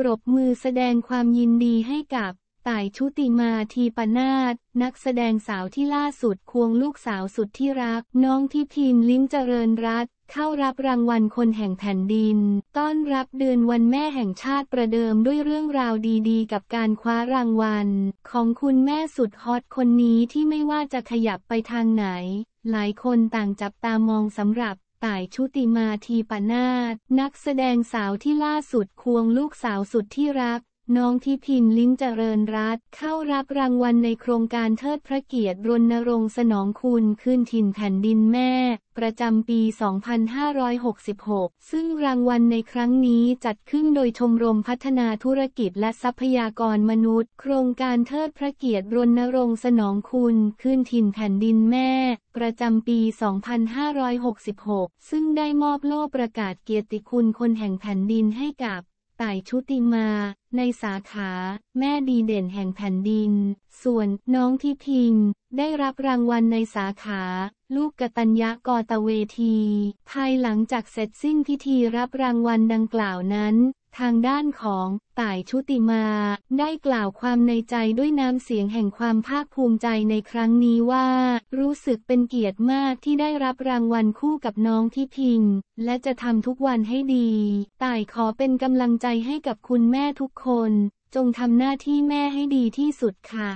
ปรบมือแสดงความยินดีให้กับ ต่ายชุติมาทีปนาตนักแสดงสาวที่ล่าสุดควงลูกสาวสุดที่รัก น้องทิพิมลิ้มเจริญรัตเข้ารับรางวัลคนแห่งแผ่นดิน ต้อนรับเดือนวันแม่แห่งชาติประเดิมด้วยเรื่องราวดีๆ กับการคว้ารางวัลของคุณแม่สุดฮอตคนนี้ที่ไม่ว่าจะขยับไปทางไหน หลายคนต่างจับตามองสำหรับายชุติมาทีปนาตนักแสดงสาวที่ล่าสุดควงลูกสาวสุดที่รักน้องที่พินลิ้มเจริญรัตเข้ารับรางวัลในโครงการเทิดพระเกียรติรณรงค์สนองคุณขึ้นถิ่นแผ่นดินแม่ ประจำปี 2566 ซึ่งรางวัลในครั้งนี้จัดขึ้นโดยชมรมพัฒนาธุรกิจและทรัพยากรมนุษย์ โครงการเทิดพระเกียรติรณรงค์สนองคุณขึ้นถิ่นแผ่นดินแม่ ประจำปี 2566 ซึ่งได้มอบโล่ประกาศเกียรติคุณคนแห่งแผ่นดินให้กับต่ายชุติมา ในสาขา แม่ดีเด่นแห่งแผ่นดิน ส่วนน้องทิพิมได้รับรางวัลในสาขา ลูกกตัญญากอตเวที ภายหลังจากเสร็จสิ้นพิธีรับรางวัลดังกล่าวนั้นทางด้านของ ต่ายชุติมา ได้กล่าวความในใจด้วยน้ำเสียงแห่งความภาคภูมิใจในครั้งนี้ว่า รู้สึกเป็นเกียรติมากที่ได้รับรางวัลคู่กับน้องที่พิง และจะทำทุกวันให้ดี ต่ายขอเป็นกำลังใจให้กับคุณแม่ทุกคน จงทำหน้าที่แม่ให้ดีที่สุดค่ะ